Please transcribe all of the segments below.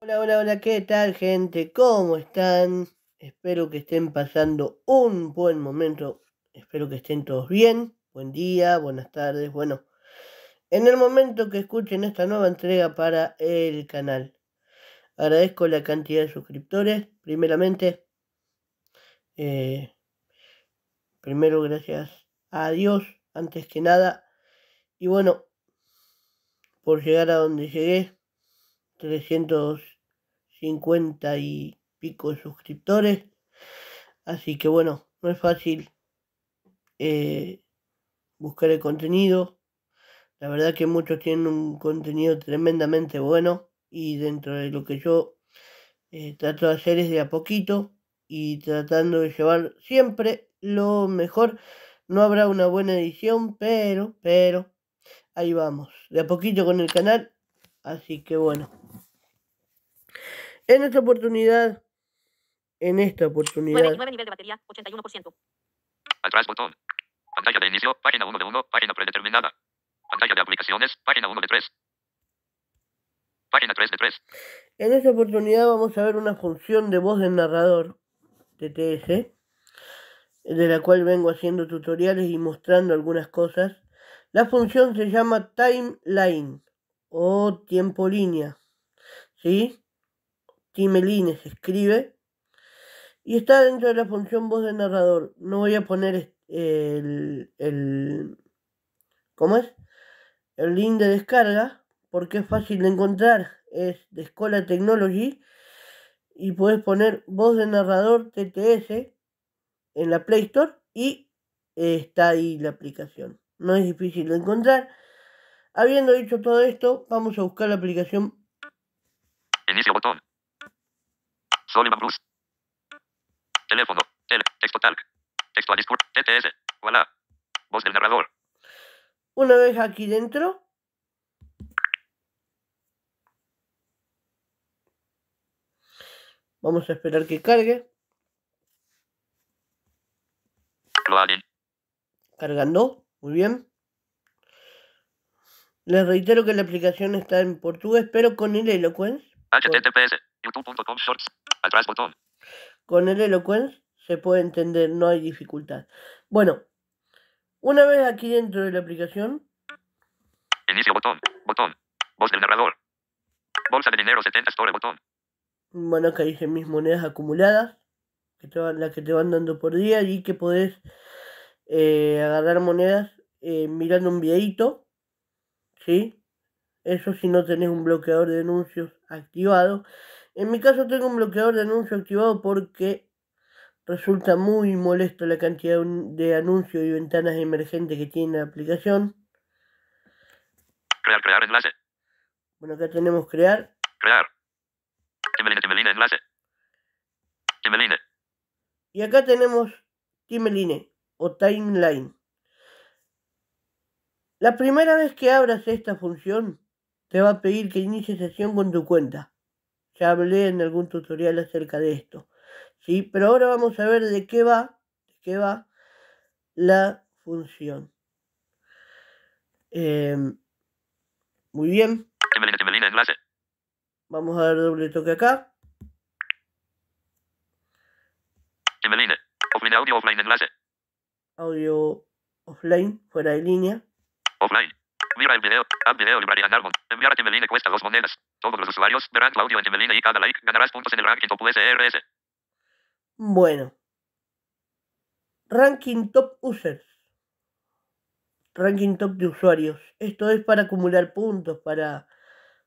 Hola, hola, hola, ¿qué tal gente? ¿Cómo están? Espero que estén pasando un buen momento. Espero que estén todos bien. Buen día, buenas tardes. Bueno, en el momento que escuchen esta nueva entrega para el canal. Agradezco la cantidad de suscriptores, primeramente. Eh, primero, gracias a Dios, antes que nada. Y bueno, por llegar a donde llegué, 350 y pico suscriptores. Así que bueno, no es fácil eh, buscar el contenido. La verdad que muchos tienen un contenido tremendamente bueno y dentro de lo que yo eh, trato de hacer es de a poquito y tratando de llevar siempre lo mejor. No habrá una buena edición, pero, pero, ahí vamos. De a poquito con el canal Así que bueno. En esta oportunidad. En esta oportunidad. 99 nivel de batería, 81%. Atrás botón. Pantalla de inicio, página 1 de 1, página predeterminada. Pantalla de aplicaciones, página 1 de 3. Página 3 de 3. En esta oportunidad vamos a ver una función de voz del narrador, TTS, de la cual vengo haciendo tutoriales y mostrando algunas cosas. La función se llama timeline o tiempo línea. ¿Sí? se escribe. Y está dentro de la función voz de narrador. No voy a poner el, el ¿cómo es? El link de descarga, porque es fácil de encontrar. Es de Escola Technology. Y puedes poner voz de narrador TTS en la Play Store y eh, está ahí la aplicación. No es difícil de encontrar. Habiendo dicho todo esto, vamos a buscar la aplicación. Inicio botón. Solima Plus. Teléfono. texto talk. Texto a TTS. Voilà. Voz del narrador. Una vez aquí dentro. Vamos a esperar que cargue. Cargando. Muy bien. Les reitero que la aplicación está en portugués, pero con el Eloquence. HTTPS, shorts, atrás botón. Con el Eloquence se puede entender, no hay dificultad. Bueno, una vez aquí dentro de la aplicación. Inicio botón, botón, voz del narrador. Bolsa de dinero 70 store botón. Bueno, acá dice mis monedas acumuladas, que te van, las que te van dando por día y que podés eh, agarrar monedas eh, mirando un videíto. ¿sí? Eso si no tenés un bloqueador de anuncios activado. En mi caso tengo un bloqueador de anuncios activado porque resulta muy molesto la cantidad de anuncios y ventanas emergentes que tiene la aplicación. Crear, crear enlace. Bueno, acá tenemos crear. Crear. Timeline, timeline, enlace. Timeline. Y acá tenemos timeline o timeline. La primera vez que abras esta función, te va a pedir que inicie sesión con tu cuenta. Ya hablé en algún tutorial acerca de esto. ¿sí? Pero ahora vamos a ver de qué va, de qué va la función. Em, muy bien. Vamos a dar doble toque acá. Audio offline, fuera de línea. Offline. Mira el video. Haz video libraría Narbon. Enviar a Timeline cuesta dos monedas. Todos los usuarios verán audio en Timeline y cada like ganarás puntos en el ranking top USRS. Bueno. Ranking top users. Ranking top de usuarios. Esto es para acumular puntos, para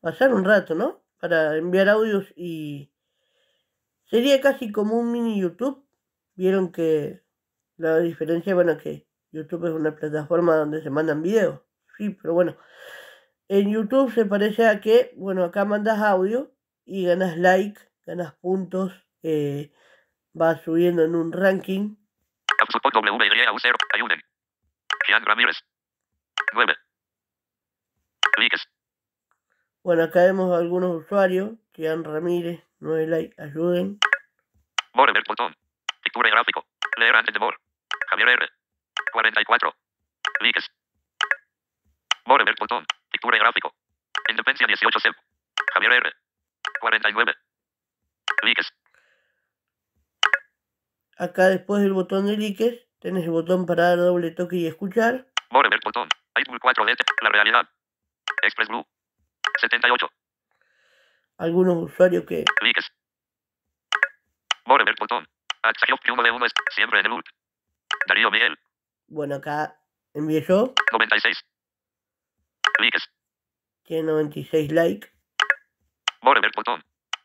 pasar un rato, ¿no? Para enviar audios y... Sería casi como un mini YouTube. Vieron que la diferencia, bueno, que YouTube es una plataforma donde se mandan videos. Sí, pero bueno. En YouTube se parece a que, bueno, acá mandas audio y ganas like, ganas puntos, eh, vas subiendo en un ranking. Bueno, acá vemos algunos usuarios. Kian Ramírez, 9 like, ayuden. More, botón. Pictura y gráfico. Leer antes de morir. Javier R. 44. Likes. Moreberg botón, Pictura y gráfico. Independencia 18 Javier R. 49. Likes. Acá después del botón de likes, tenés el botón para dar doble toque y escuchar. Moreberg Pontón. iTunes 4 d La realidad. Express Blue. 78. Algunos usuarios que... Likes. Moreberg de 1 es siempre en el ult. Darío Miguel bueno, acá envié yo. 96 likes. Tiene 96 likes. ver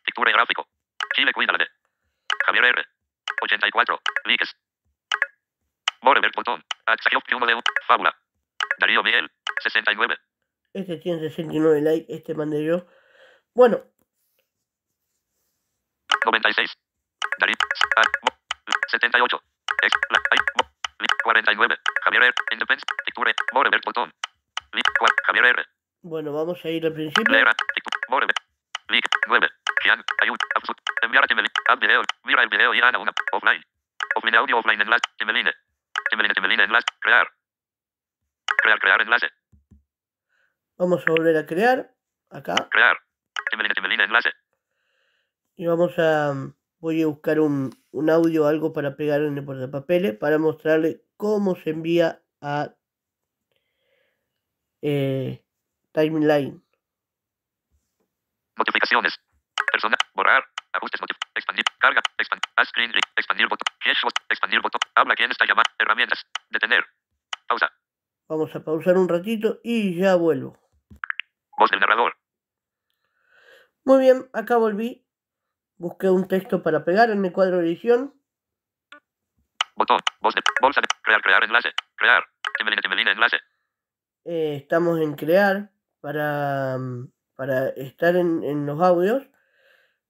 Pictura y gráfico. Chile Cuídale. Javier R. 84 likes. botón. Axiof 1 de Fábula. Darío Miguel. 69. Este tiene 69 likes. Este mandé yo. Bueno. 96. Darío. 78. Ah, 49. Javier R. Independence. Lecture. Morever. Botón. Vic. Javier R. Bueno, vamos a ir al principio. Leer. Morever. Vic. 9. Gian. Ayun. Absud. Enviar a Temelin. Al video. Mira el video y gana una. Offline. Offline audio. Offline enlace. Temeline. Temeline. Temeline enlace. Crear. Crear. Crear enlace. Vamos a volver a crear. Acá. Crear. Temeline. Temeline enlace. Y vamos a voy a buscar un, un, audio algo para pegar en el portapapeles eh, para mostrarle cómo se envía a eh, timeline. modificaciones Persona, borrar, ajustes, expandir, carga, Expandir. screen, expandir botón, expandir botón, habla quién está llamando, herramientas, detener, pausa. Vamos a pausar un ratito y ya vuelvo. Voz del narrador. Muy bien, acá volví. Busqué un texto para pegar en el cuadro de edición. Botón. Voz bolsa de, crear, crear enlace. Crear. Timbelina, temelina enlace. Eh, estamos en crear para, para estar en, en los audios.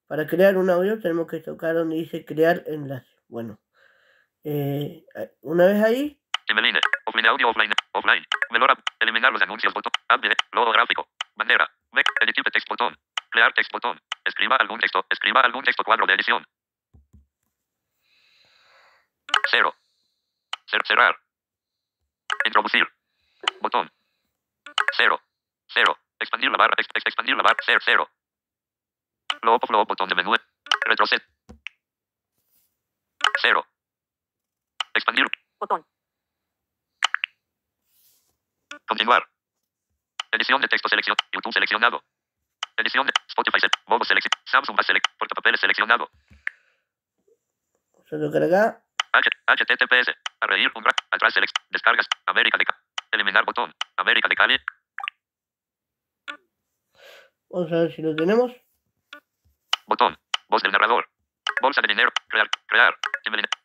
Para crear un audio tenemos que tocar donde dice crear enlace. Bueno, eh, una vez ahí. enveline, offline audio, offline, offline. melora, eliminar los anuncios, botón. logo gráfico, bandera, edición de texto, botón. Crear texto, botón. Escriba algún texto, escriba algún texto, cuadro de edición. 0. Cerrar. Introducir. Botón. 0. 0. Expandir la barra. expandir la barra. 0. 0. Luego, luego, botón de menú. retroced 0. Expandir. Botón. Continuar. Edición de texto selección. YouTube seleccionado. Edición de Spotify. Bobo selección. Samsung va a selec seleccionado. Se lo HTTPS. A reír un Atrás select. Descargas. América de Eliminar botón. América de Cali. Vamos a ver si lo tenemos. Botón. Voz del narrador. Bolsa de dinero. Crear. Crear.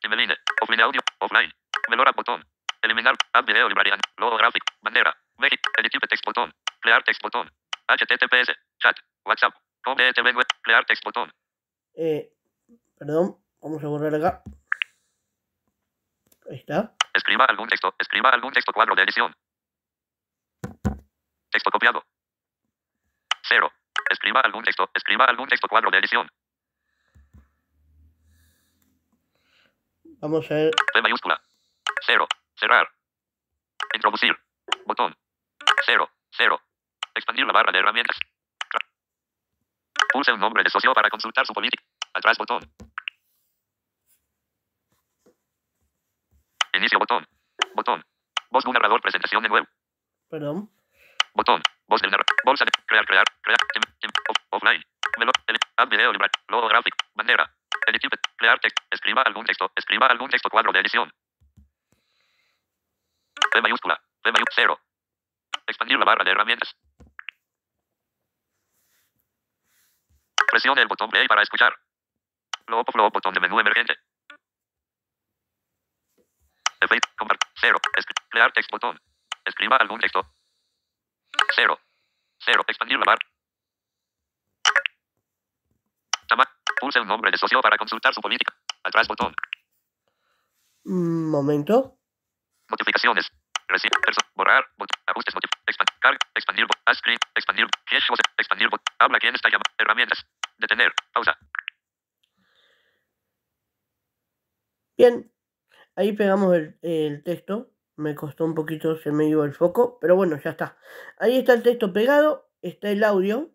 Timeline. Offline audio. Offline. Melora botón. Eliminar. Add video librarian. Logo graphic. Bandera. México. Editive text botón. Crear text botón. HTTPS. Chat. WhatsApp. Com. Crear text botón. Eh. Perdón. Vamos a borrar acá. Escriba algún texto. Escriba algún texto cuadro de edición. Texto copiado. Cero. Escriba algún texto. Escriba algún texto cuadro de edición. Vamos a ver. mayúscula. Cero. Cerrar. Introducir. Botón. Cero. Cero. Expandir la barra de herramientas. Pulse un nombre de socio para consultar su política. Atrás botón. Inicio botón. Botón. Voz de un narrador, presentación de nuevo. Perdón. Botón. Voz del narrador. Bolsa de crear, crear, crear. offline. Melo, video, libra, logo gráfico, bandera. Edit, crear text. Escriba algún texto. Escriba algún texto cuadro de edición. P mayúscula. P mayúscula Expandir la barra de herramientas. Presione el botón play para escuchar. logo, loop, botón de menú emergente. Compar compartir, crear text botón, escriba algún texto, cero cero expandir la barra, Pulse un nombre de socio para consultar su política. Atrás botón. Mm, momento. Notificaciones. Recibir, borrar, bot ajustes, expandir, expandir, screen, expandir, expandir, habla quién está llamando, herramientas, detener, pausa. Bien, Ahí pegamos el, texto. Me costó un poquito, se me iba el foco, pero bueno, ya está. Ahí está el texto pegado, está el audio.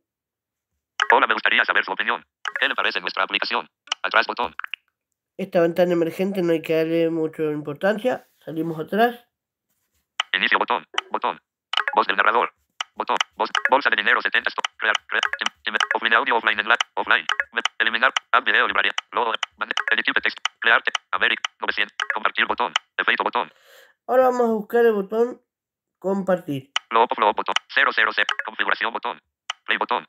Hola, me gustaría saber su opinión. ¿Qué le parece nuestra aplicación? Atrás botón. Esta ventana emergente no hay que darle mucha importancia. Salimos atrás. Inicio botón, botón. Voz del narrador. Botón. bolsa de dinero 70. Stop. Crear. Crear. Em, em, offline audio. Offline. Offline. Eliminar. Add video. Libraria. Logo. editar de texto. Crear. América. 900. Compartir. Botón. Efecto. Botón. Ahora vamos a buscar el botón. Compartir. Logo. Logo. Botón. 000. Configuración. Botón. Play. Botón.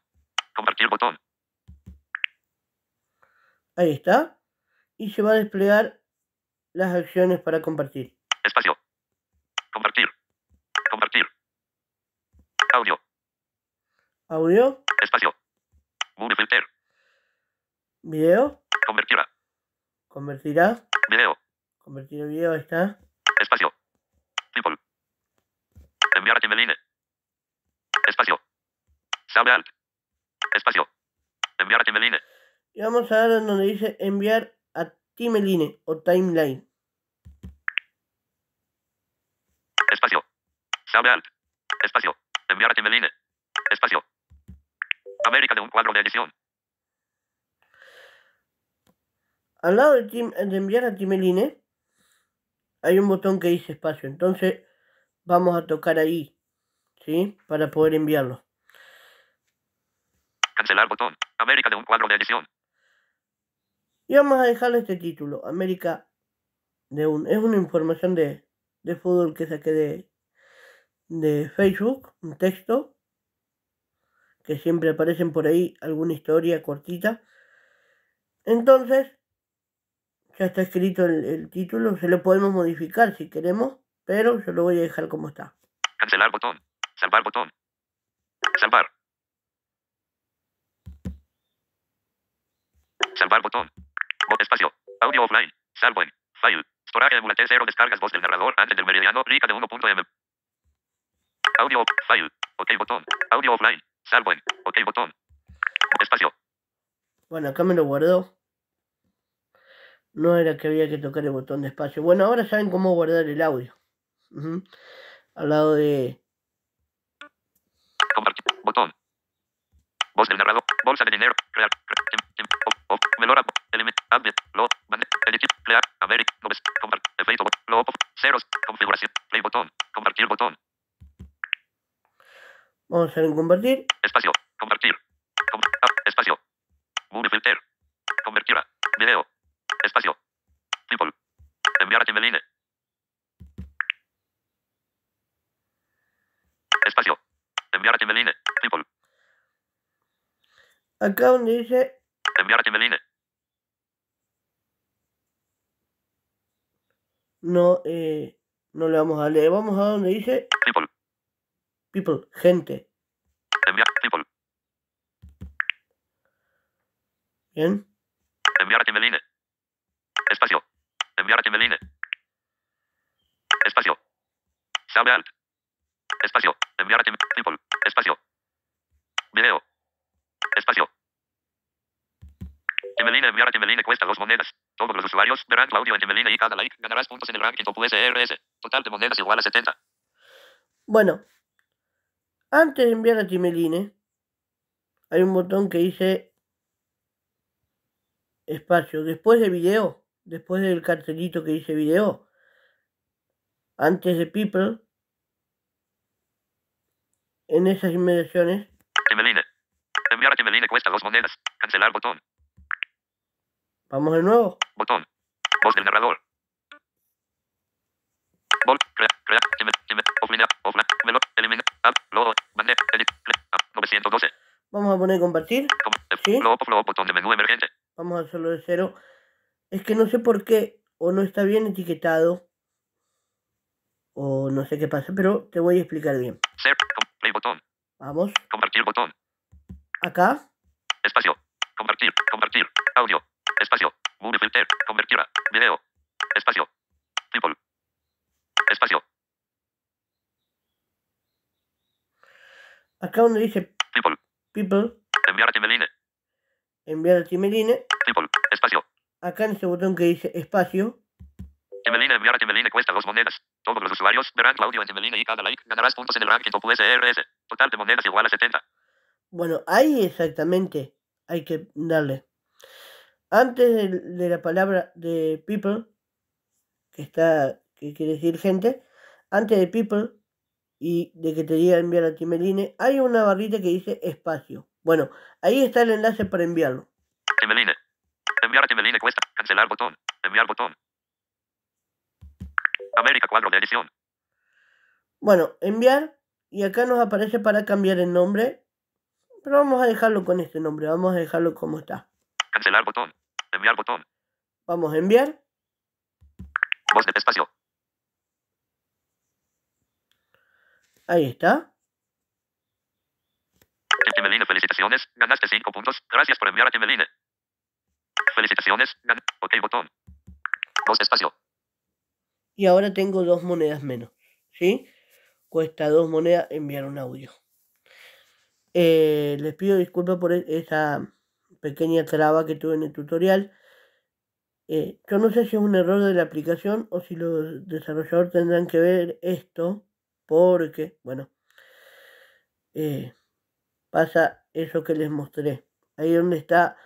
Compartir. Botón. Ahí está. Y se va a desplegar las acciones para compartir. Espacio. Compartir. Compartir. Audio. Audio. Espacio. Google Filter. Video. Convertirá. Convertirá. Video. Convertir el video, está. Espacio. People. Enviar a Timeline. Espacio. alt, Espacio. Enviar a Timeline. Y vamos a dar donde dice enviar a Timeline o Timeline. Espacio. alt, Espacio. Enviar a Timeline. Espacio. América de un cuadro de edición. Al lado de, enviar a Timeline ¿eh? hay un botón que dice espacio. Entonces vamos a tocar ahí. ¿Sí? Para poder enviarlo. Cancelar botón. América de un cuadro de edición. Y vamos a dejarle este título. América de un. Es una información de, de fútbol que saqué de, de Facebook, un texto, que siempre aparecen por ahí alguna historia cortita. Entonces, ya está escrito el, título, se lo podemos modificar si queremos, pero yo lo voy a dejar como está. Cancelar botón, salvar botón, salvar. Salvar botón, Bot espacio, audio offline, salvo en, file, storage emulate cero descargas voz del narrador antes del meridiano, rica de 1.m. Audio file. OK botón. Audio offline. Salvo en. OK botón. Espacio. Bueno, acá me lo guardó. No era que había que tocar el botón de espacio. Bueno, ahora saben cómo guardar el audio. Al lado de. Compartir. Botón. Voz del narrador. Bolsa de dinero. Crear. Melora. Element. Admin. Lo. ver, Crear. América. Compartir. efecto, Lo. Ceros. Configuración. Play botón. Compartir botón. Vamos a ver convertir. Espacio. compartir ah, espacio. Google Filter. Convertir a video. Espacio. People. Enviar a Timeline. Espacio. Enviar a Timeline. People. Acá donde dice. Enviar a Timeline. No, eh, no le vamos a leer. Vamos a donde dice. People people, gente. Enviar people. Bien. Enviar a Timeline. Espacio. Enviar a Timeline. Espacio. Salve alt. Espacio. Enviar a people. Espacio. Video. Espacio. Timeline enviar a Timeline cuesta dos monedas. Todos los usuarios verán Claudio en Timeline y cada like ganarás puntos en el ranking top SRS. Total de monedas igual a 70. Bueno, antes de enviar a Timeline, hay un botón que dice espacio. Después de video, después del cartelito que dice video, antes de people, en esas inmediaciones. Timeline. Enviar a Timeline cuesta dos monedas. Cancelar botón. Vamos de nuevo. Botón. Voz del narrador. Vol, crea, crea, Timeline, offline, offline, Melo elimina, Vamos a poner compartir. ¿Sí? Vamos a hacerlo de cero. Es que no sé por qué o no está bien etiquetado o no sé qué pasa, pero te voy a explicar bien. Vamos. Compartir botón. Acá. Espacio. Compartir. Compartir. Audio. Espacio. Movie filter. Convertir a video. Espacio. People. Espacio. Acá donde dice People. People. Enviar a Timeline. Enviar a Timeline. People. Espacio. Acá en ese botón que dice espacio. Timeline, enviar a Timeline cuesta dos monedas. Todos los usuarios verán Claudio en Timeline y cada like ganarás puntos en el ranking top Total de monedas igual a 70. Bueno, ahí exactamente hay que darle. Antes de, de la palabra de people, que está, que quiere decir gente, antes de people y de que te diga enviar a Timeline, hay una barrita que dice espacio. Bueno, ahí está el enlace para enviarlo. Timeline. Enviar a Timeline cuesta. Cancelar botón. Enviar botón. América cuadro de edición. Bueno, enviar. Y acá nos aparece para cambiar el nombre. Pero vamos a dejarlo con este nombre. Vamos a dejarlo como está. Cancelar botón. Enviar botón. Vamos a enviar. Voz de espacio. Ahí está. felicitaciones. Ganaste 5 puntos. Gracias por enviar a Emeline. Felicitaciones. ok, botón. Dos espacio. Y ahora tengo dos monedas menos. ¿Sí? Cuesta dos monedas enviar un audio. Eh, les pido disculpas por e- esa pequeña traba que tuve en el tutorial. Eh, yo no sé si es un error de la aplicación o si los desarrolladores tendrán que ver esto porque, bueno, eh, pasa eso que les mostré. Ahí donde está,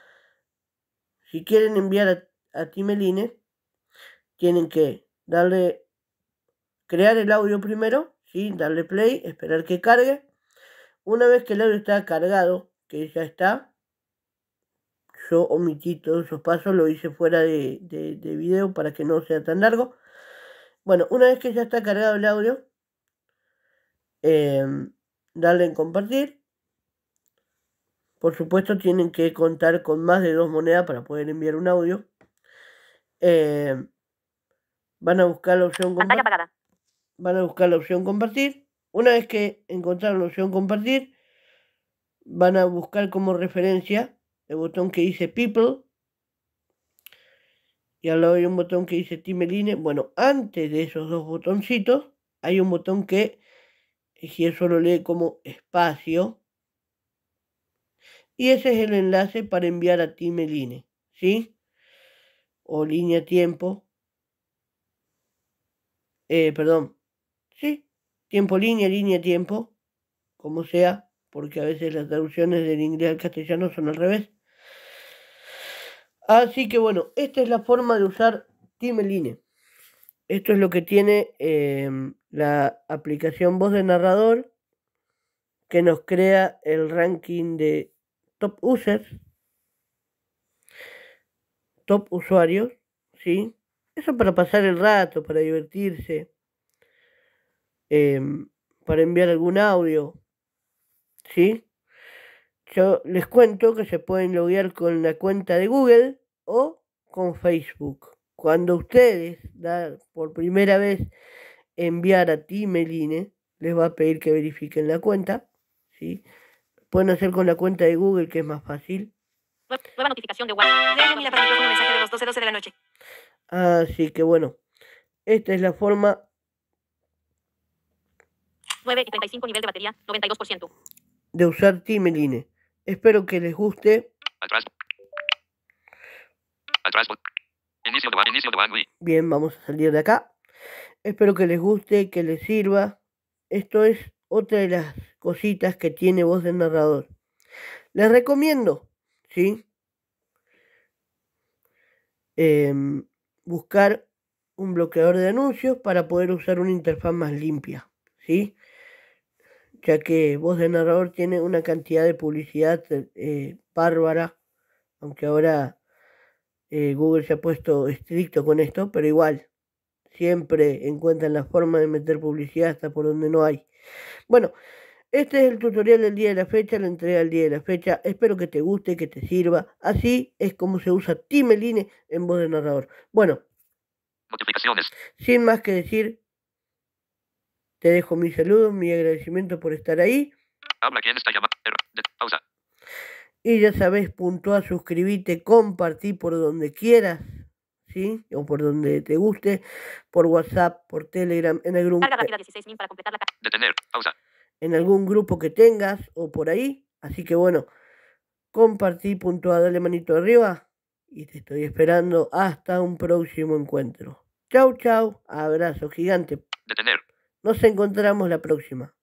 si quieren enviar a, a Timelines, tienen que darle, crear el audio primero, ¿sí? darle play, esperar que cargue. Una vez que el audio está cargado, que ya está, yo omití todos esos pasos, lo hice fuera de, de video para que no sea tan largo. Bueno, una vez que ya está cargado el audio, Em, darle en compartir. Por supuesto tienen que contar con más de dos monedas para poder enviar un audio. Em, van a buscar la opción compartir. Van a buscar la opción compartir. Una vez que encontraron la opción compartir, van a buscar como referencia el botón que dice People. Y al lado hay un botón que dice Timeline. Bueno, antes de esos dos botoncitos hay un botón que y si eso lo lee como espacio. Y ese es el enlace para enviar a Timeline. ¿sí? O línea tiempo. Eh, perdón, ¿sí? Tiempo línea, línea tiempo, como sea, porque a veces las traducciones del inglés al castellano son al revés. Así que bueno, esta es la forma de usar Timeline. Esto es lo que tiene em, la aplicación voz de narrador que nos crea el ranking de top users, top usuarios, ¿sí? Eso para pasar el rato, para divertirse, em, para enviar algún audio, ¿sí? Yo les cuento que se pueden loguear con la cuenta de Google o con Facebook. Cuando ustedes, da, por primera vez, enviar a T-Meline, les va a pedir que verifiquen la cuenta. ¿sí? Pueden hacer con la cuenta de Google, que es más fácil. Nueva notificación de WhatsApp. un mensaje de de la noche. Así que bueno, esta es la forma. 9.35 nivel de batería, 92%. De usar Timeline. Espero que les guste. Atrás. Atrás. Bien, vamos a salir de acá. Espero que les guste, que les sirva. Esto es otra de las cositas que tiene voz de narrador. Les recomiendo, ¿sí? Em, buscar un bloqueador de anuncios para poder usar una interfaz más limpia, ¿sí? Ya que voz de narrador tiene una cantidad de publicidad eh, bárbara, aunque ahora eh, Google se ha puesto estricto con esto, pero igual, siempre encuentran la forma de meter publicidad hasta por donde no hay. Bueno, este es el tutorial del día de la fecha, la entrega del día de la fecha. Espero que te guste, que te sirva. Así es como se usa Timeline en voz de narrador. Bueno, sin más que decir, te dejo mi saludo, mi agradecimiento por estar ahí. Habla quien está llamando. Pausa. Y ya sabes, A, suscribite, compartí por donde quieras, ¿sí? O por donde te guste, por WhatsApp, por Telegram, en el grupo. En algún grupo que tengas o por ahí. Así que bueno, compartí, A dale manito arriba. Y te estoy esperando hasta un próximo encuentro. Chau, chau. Abrazo gigante. Detener. Nos encontramos la próxima.